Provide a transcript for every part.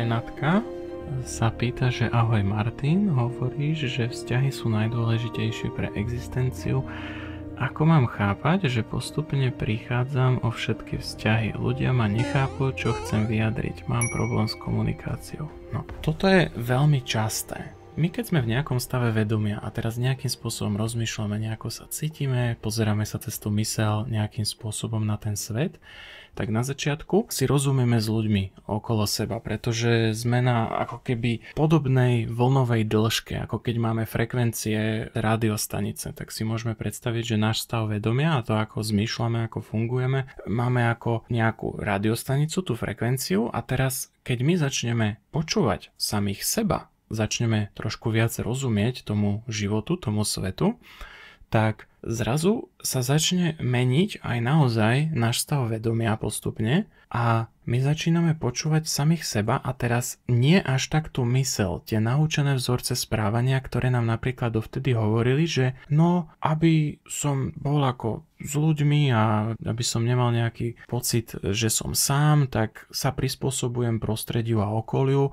Renátka sa pýta, že ahoj Martin, hovoríš, že vzťahy sú najdôležitejšie pre existenciu. Ako mám chápať, že postupne prichádzam o všetky vzťahy? Ľudia ma nechápu, čo chcem vyjadriť. Mám problém s komunikáciou. No, toto je veľmi časté my keď sme v nejakom stave vedomia a teraz nejakým spôsobom rozmýšľame, nejako sa cítime, pozeráme sa cez tú mysel nejakým spôsobom na ten svet, tak na začiatku si rozumieme s ľuďmi okolo seba, pretože sme na ako keby podobnej vlnovej dĺžke, ako keď máme frekvencie rádiostanice, tak si môžeme predstaviť, že náš stav vedomia a to ako zmýšľame, ako fungujeme, máme ako nejakú rádiostanicu, tú frekvenciu a teraz keď my začneme počúvať samých seba, začneme trošku viac rozumieť tomu životu, tomu svetu, tak zrazu sa začne meniť aj naozaj náš stav vedomia postupne a my začíname počúvať samých seba a teraz nie až tak tú mysel, tie naučené vzorce správania, ktoré nám napríklad dovtedy hovorili, že no, aby som bol ako s ľuďmi a aby som nemal nejaký pocit, že som sám, tak sa prispôsobujem prostrediu a okoliu,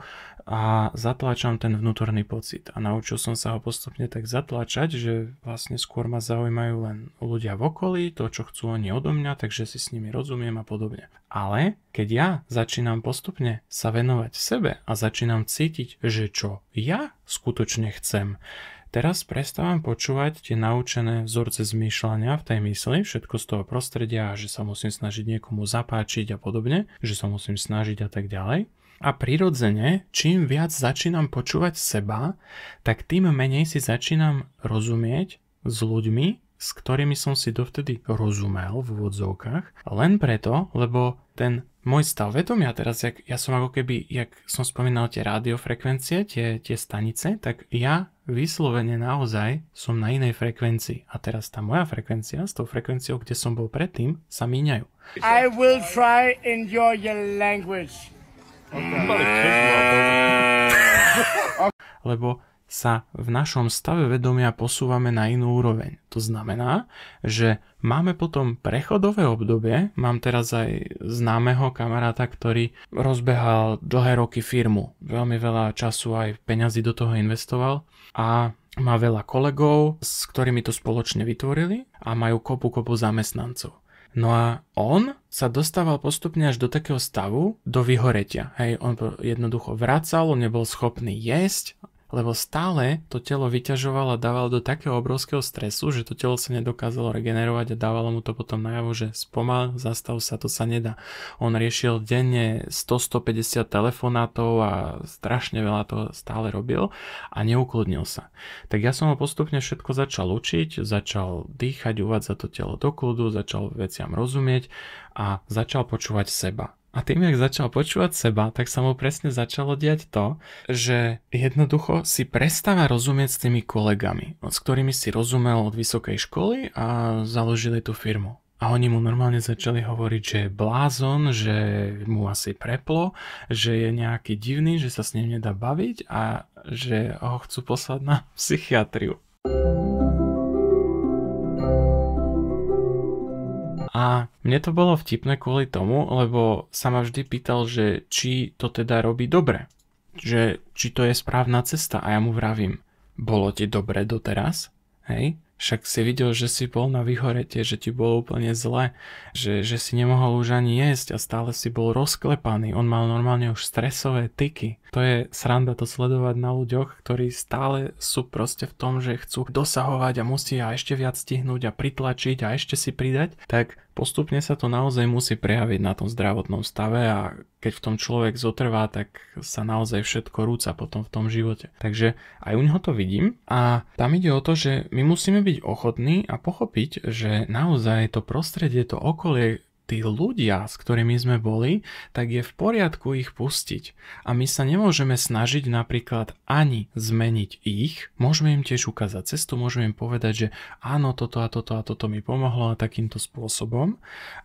a zatlačam ten vnútorný pocit. A naučil som sa ho postupne tak zatláčať, že vlastne skôr ma zaujímajú len ľudia v okolí, to, čo chcú oni odo mňa, takže si s nimi rozumiem a podobne. Ale keď ja začínam postupne sa venovať sebe a začínam cítiť, že čo ja skutočne chcem, Teraz prestávam počúvať tie naučené vzorce zmýšľania v tej mysli, všetko z toho prostredia, že sa musím snažiť niekomu zapáčiť a podobne, že sa musím snažiť a tak ďalej a prirodzene, čím viac začínam počúvať seba, tak tým menej si začínam rozumieť s ľuďmi, s ktorými som si dovtedy rozumel v úvodzovkách, len preto, lebo ten môj stav vedomia teraz, jak, ja som ako keby, jak som spomínal tie rádiofrekvencie, tie, tie stanice, tak ja vyslovene naozaj som na inej frekvencii. A teraz tá moja frekvencia s tou frekvenciou, kde som bol predtým, sa míňajú. I will try in your language. Lebo sa v našom stave vedomia posúvame na inú úroveň. To znamená, že máme potom prechodové obdobie, mám teraz aj známeho kamaráta, ktorý rozbehal dlhé roky firmu, veľmi veľa času aj peňazí do toho investoval a má veľa kolegov, s ktorými to spoločne vytvorili a majú kopu kopu zamestnancov. No a on sa dostával postupne až do takého stavu, do vyhoretia. Hej, on jednoducho vracal, on nebol schopný jesť, lebo stále to telo vyťažovalo a dávalo do takého obrovského stresu, že to telo sa nedokázalo regenerovať a dávalo mu to potom najavo, že spomal, zastav sa, to sa nedá. On riešil denne 100-150 telefonátov a strašne veľa toho stále robil a neuklodnil sa. Tak ja som ho postupne všetko začal učiť, začal dýchať, uvádzať to telo do kľudu, začal veciam rozumieť a začal počúvať seba. A tým, jak začal počúvať seba, tak sa mu presne začalo diať to, že jednoducho si prestáva rozumieť s tými kolegami, s ktorými si rozumel od vysokej školy a založili tú firmu. A oni mu normálne začali hovoriť, že je blázon, že mu asi preplo, že je nejaký divný, že sa s ním nedá baviť a že ho chcú poslať na psychiatriu. A mne to bolo vtipné kvôli tomu, lebo sa ma vždy pýtal, že či to teda robí dobre. Že či to je správna cesta a ja mu vravím, bolo ti dobre doteraz? Hej? Však si videl, že si bol na vyhorete, že ti bolo úplne zle, že, že si nemohol už ani jesť a stále si bol rozklepaný. On mal normálne už stresové tyky. To je sranda to sledovať na ľuďoch, ktorí stále sú proste v tom, že chcú dosahovať a musia ešte viac stihnúť a pritlačiť a ešte si pridať. Tak Postupne sa to naozaj musí prejaviť na tom zdravotnom stave a keď v tom človek zotrvá, tak sa naozaj všetko rúca potom v tom živote. Takže aj u neho to vidím a tam ide o to, že my musíme byť ochotní a pochopiť, že naozaj to prostredie, to okolie, tí ľudia, s ktorými sme boli, tak je v poriadku ich pustiť. A my sa nemôžeme snažiť napríklad ani zmeniť ich, môžeme im tiež ukázať cestu, môžeme im povedať, že áno, toto a toto a toto mi pomohlo a takýmto spôsobom.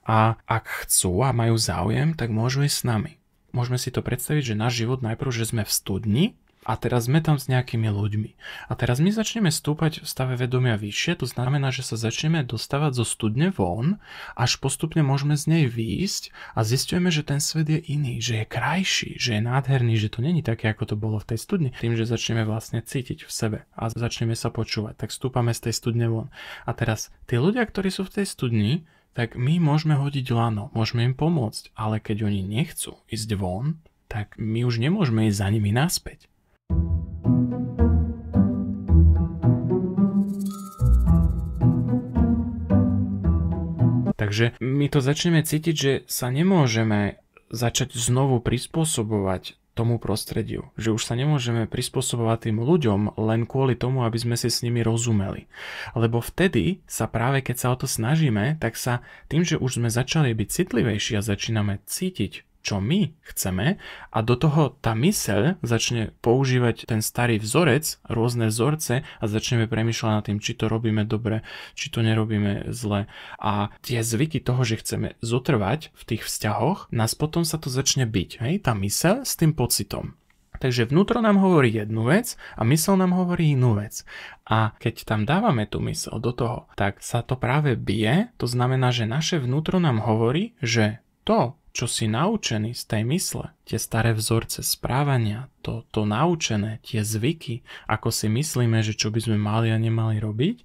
A ak chcú a majú záujem, tak môžu ísť s nami. Môžeme si to predstaviť, že náš život najprv, že sme v studni a teraz sme tam s nejakými ľuďmi. A teraz my začneme stúpať v stave vedomia vyššie, to znamená, že sa začneme dostávať zo studne von, až postupne môžeme z nej výjsť a zistujeme, že ten svet je iný, že je krajší, že je nádherný, že to není také, ako to bolo v tej studni. Tým, že začneme vlastne cítiť v sebe a začneme sa počúvať, tak stúpame z tej studne von. A teraz tí ľudia, ktorí sú v tej studni, tak my môžeme hodiť lano, môžeme im pomôcť, ale keď oni nechcú ísť von, tak my už nemôžeme ísť za nimi naspäť. Takže my to začneme cítiť, že sa nemôžeme začať znovu prispôsobovať tomu prostrediu. Že už sa nemôžeme prispôsobovať tým ľuďom len kvôli tomu, aby sme si s nimi rozumeli. Lebo vtedy sa práve keď sa o to snažíme, tak sa tým, že už sme začali byť citlivejší a začíname cítiť čo my chceme a do toho tá myseľ začne používať ten starý vzorec, rôzne vzorce a začneme premyšľať nad tým, či to robíme dobre, či to nerobíme zle. A tie zvyky toho, že chceme zotrvať v tých vzťahoch, nás potom sa to začne byť, hej, tá myseľ s tým pocitom. Takže vnútro nám hovorí jednu vec a mysel nám hovorí inú vec. A keď tam dávame tú mysel do toho, tak sa to práve bije, to znamená, že naše vnútro nám hovorí, že to, čo si naučený z tej mysle, tie staré vzorce správania, to, to naučené, tie zvyky, ako si myslíme, že čo by sme mali a nemali robiť,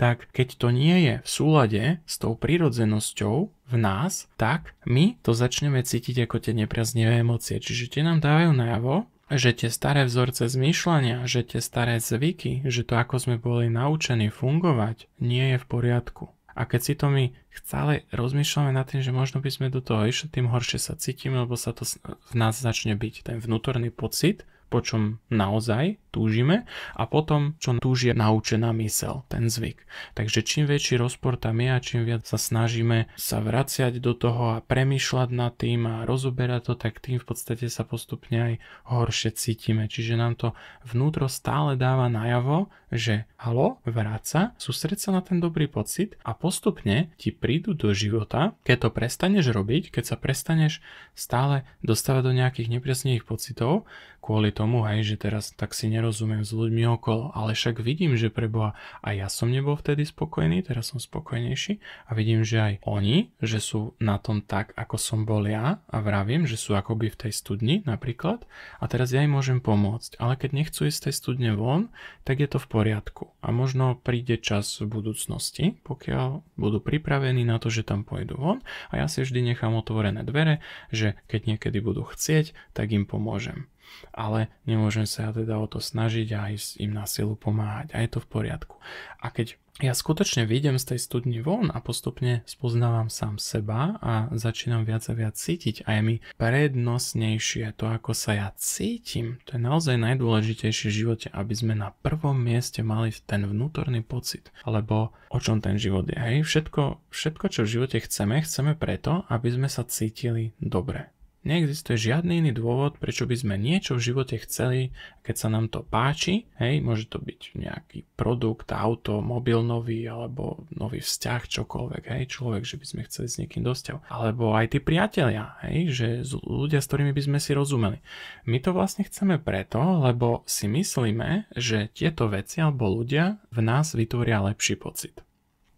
tak keď to nie je v súlade s tou prírodzenosťou v nás, tak my to začneme cítiť ako tie nepriaznivé emócie. Čiže tie nám dávajú najavo, že tie staré vzorce zmýšľania, že tie staré zvyky, že to ako sme boli naučení fungovať, nie je v poriadku. A keď si to my chcále rozmýšľame nad tým, že možno by sme do toho išli, tým horšie sa cítime, lebo sa to v nás začne byť ten vnútorný pocit, po čom naozaj túžime a potom, čo túžia naučená mysel, ten zvyk. Takže čím väčší rozpor tam je a čím viac sa snažíme sa vraciať do toho a premýšľať nad tým a rozoberať to, tak tým v podstate sa postupne aj horšie cítime. Čiže nám to vnútro stále dáva najavo, že halo, vráca, sústreď sa na ten dobrý pocit a postupne ti prídu do života, keď to prestaneš robiť, keď sa prestaneš stále dostávať do nejakých nepriaznivých pocitov, kvôli tomu, hej, že teraz tak si nerozumiem nerozumiem s ľuďmi okolo, ale však vidím, že pre Boha a ja som nebol vtedy spokojný, teraz som spokojnejší a vidím, že aj oni, že sú na tom tak, ako som bol ja a vravím, že sú akoby v tej studni napríklad a teraz ja im môžem pomôcť, ale keď nechcú ísť z tej studne von, tak je to v poriadku a možno príde čas v budúcnosti, pokiaľ budú pripravení na to, že tam pôjdu von a ja si vždy nechám otvorené dvere, že keď niekedy budú chcieť, tak im pomôžem ale nemôžem sa ja teda o to snažiť a ísť im na silu pomáhať a je to v poriadku. A keď ja skutočne vyjdem z tej studni von a postupne spoznávam sám seba a začínam viac a viac cítiť a je mi prednostnejšie to, ako sa ja cítim. To je naozaj najdôležitejšie v živote, aby sme na prvom mieste mali ten vnútorný pocit, alebo o čom ten život je. Hej, všetko, všetko, čo v živote chceme, chceme preto, aby sme sa cítili dobre neexistuje žiadny iný dôvod, prečo by sme niečo v živote chceli, keď sa nám to páči, hej, môže to byť nejaký produkt, auto, mobil nový, alebo nový vzťah, čokoľvek, hej, človek, že by sme chceli s niekým dosťať. alebo aj tí priatelia, hej, že ľudia, s ktorými by sme si rozumeli. My to vlastne chceme preto, lebo si myslíme, že tieto veci alebo ľudia v nás vytvoria lepší pocit.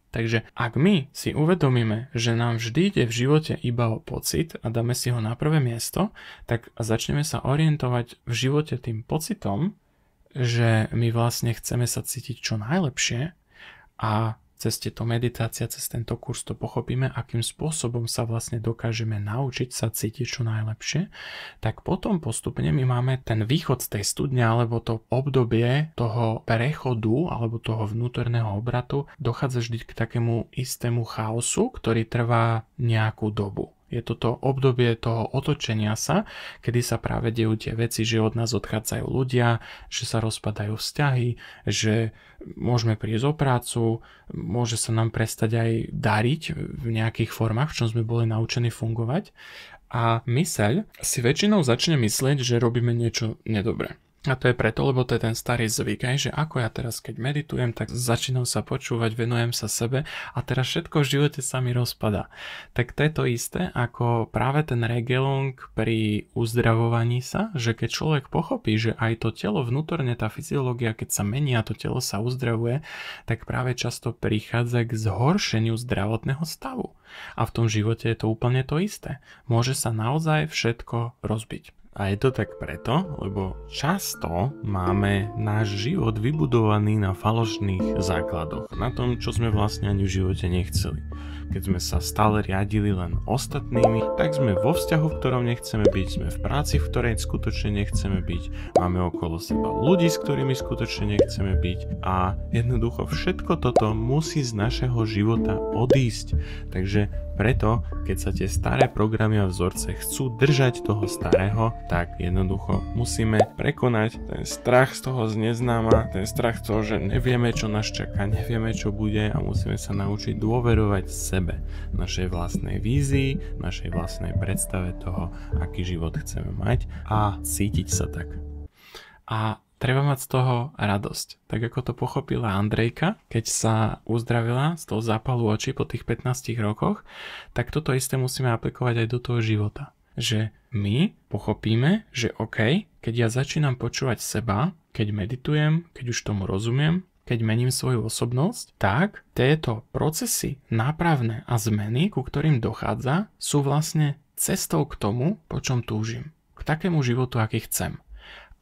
Takže ak my si uvedomíme, že nám vždy ide v živote iba o pocit a dáme si ho na prvé miesto, tak začneme sa orientovať v živote tým pocitom, že my vlastne chceme sa cítiť čo najlepšie a cez tieto meditácia, cez tento kurz to pochopíme, akým spôsobom sa vlastne dokážeme naučiť sa cítiť čo najlepšie, tak potom postupne my máme ten východ z tej studne alebo to obdobie toho prechodu alebo toho vnútorného obratu dochádza vždy k takému istému chaosu, ktorý trvá nejakú dobu je toto obdobie toho otočenia sa, kedy sa práve dejú tie veci, že od nás odchádzajú ľudia, že sa rozpadajú vzťahy, že môžeme prísť o prácu, môže sa nám prestať aj dariť v nejakých formách, v čom sme boli naučení fungovať. A myseľ si väčšinou začne myslieť, že robíme niečo nedobré. A to je preto, lebo to je ten starý zvyk, aj, že ako ja teraz, keď meditujem, tak začínam sa počúvať, venujem sa sebe a teraz všetko v živote sa mi rozpada. Tak to je to isté, ako práve ten regelung pri uzdravovaní sa, že keď človek pochopí, že aj to telo vnútorne, tá fyziológia, keď sa mení a to telo sa uzdravuje, tak práve často prichádza k zhoršeniu zdravotného stavu. A v tom živote je to úplne to isté. Môže sa naozaj všetko rozbiť. A je to tak preto, lebo často máme náš život vybudovaný na falošných základoch, na tom, čo sme vlastne ani v živote nechceli keď sme sa stále riadili len ostatnými, tak sme vo vzťahu, v ktorom nechceme byť, sme v práci, v ktorej skutočne nechceme byť, máme okolo seba ľudí, s ktorými skutočne nechceme byť a jednoducho všetko toto musí z našeho života odísť. Takže preto, keď sa tie staré programy a vzorce chcú držať toho starého, tak jednoducho musíme prekonať ten strach z toho z neznáma, ten strach z toho, že nevieme, čo nás čaká, nevieme, čo bude a musíme sa naučiť dôverovať sebe sebe, našej vlastnej vízii, našej vlastnej predstave toho, aký život chceme mať a cítiť sa tak. A treba mať z toho radosť. Tak ako to pochopila Andrejka, keď sa uzdravila z toho zápalu očí po tých 15 rokoch, tak toto isté musíme aplikovať aj do toho života. Že my pochopíme, že OK, keď ja začínam počúvať seba, keď meditujem, keď už tomu rozumiem, keď mením svoju osobnosť, tak tieto procesy nápravné a zmeny, ku ktorým dochádza, sú vlastne cestou k tomu, po čom túžim. K takému životu, aký chcem.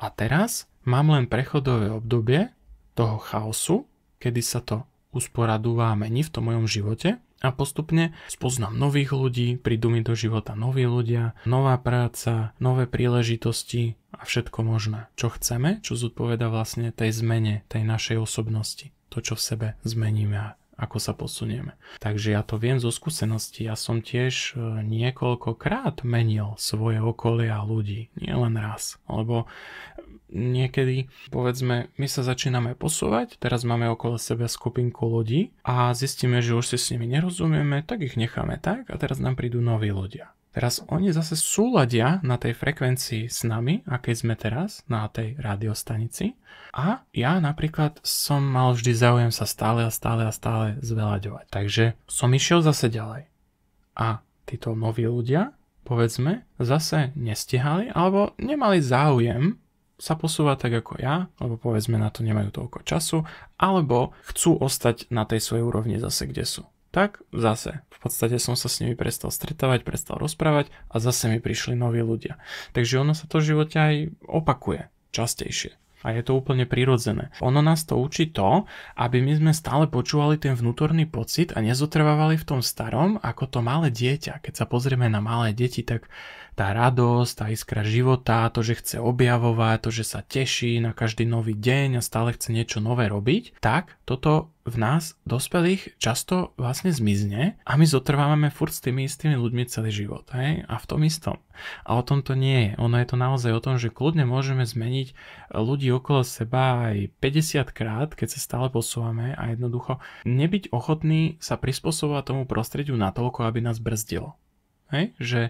A teraz mám len prechodové obdobie toho chaosu, kedy sa to usporadúva a mení v tom mojom živote a postupne spoznám nových ľudí, prídu mi do života noví ľudia, nová práca, nové príležitosti a všetko možné. Čo chceme, čo zodpoveda vlastne tej zmene, tej našej osobnosti. To, čo v sebe zmeníme a ako sa posunieme. Takže ja to viem zo skúsenosti. Ja som tiež e, niekoľkokrát menil svoje okolie a ľudí, nielen raz. Lebo niekedy, povedzme, my sa začíname posúvať, teraz máme okolo seba skupinku ľudí a zistíme, že už si s nimi nerozumieme, tak ich necháme tak a teraz nám prídu noví ľudia. Teraz oni zase súladia na tej frekvencii s nami, aké sme teraz na tej rádiostanici. A ja napríklad som mal vždy záujem sa stále a stále a stále zvelaďovať. Takže som išiel zase ďalej. A títo noví ľudia, povedzme, zase nestihali alebo nemali záujem sa posúvať tak ako ja, lebo povedzme na to nemajú toľko času, alebo chcú ostať na tej svojej úrovni zase, kde sú tak zase v podstate som sa s nimi prestal stretávať, prestal rozprávať a zase mi prišli noví ľudia. Takže ono sa to v živote aj opakuje častejšie. A je to úplne prirodzené. Ono nás to učí to, aby my sme stále počúvali ten vnútorný pocit a nezotrvávali v tom starom, ako to malé dieťa. Keď sa pozrieme na malé deti, tak tá radosť, tá iskra života, to, že chce objavovať, to, že sa teší na každý nový deň a stále chce niečo nové robiť, tak toto v nás, dospelých, často vlastne zmizne a my zotrvávame furt s tými istými ľuďmi celý život. Hej? A v tom istom. A o tom to nie je. Ono je to naozaj o tom, že kľudne môžeme zmeniť eh, ľudí okolo seba aj 50 krát, keď sa stále posúvame a jednoducho nebyť ochotný sa prispôsobovať tomu prostrediu natoľko, aby nás brzdilo. Hej? Že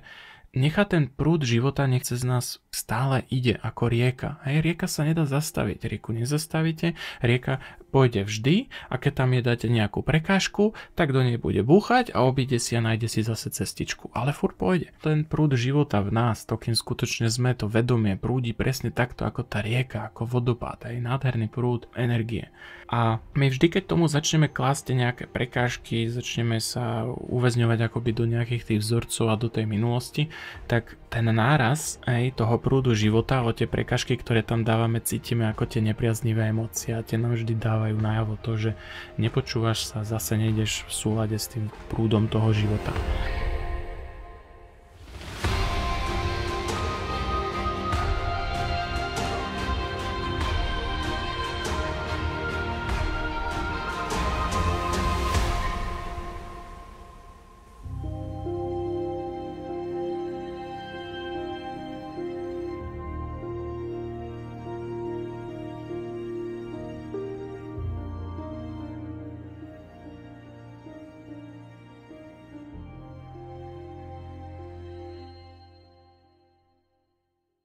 nechá ten prúd života, nechce z nás stále ide ako rieka. Hej, rieka sa nedá zastaviť, rieku nezastavíte, rieka pôjde vždy a keď tam je dáte nejakú prekážku, tak do nej bude búchať a obíde si a nájde si zase cestičku, ale fur pôjde. Ten prúd života v nás, to kým skutočne sme, to vedomie prúdi presne takto ako tá rieka, ako vodopád, aj nádherný prúd energie. A my vždy, keď tomu začneme klásť nejaké prekážky, začneme sa uväzňovať akoby do nejakých tých vzorcov a do tej minulosti, tak ten náraz aj toho prúdu života, o tie prekažky, ktoré tam dávame, cítime ako tie nepriaznivé emócie a tie nám vždy dávajú najavo to, že nepočúvaš sa, zase nejdeš v súlade s tým prúdom toho života.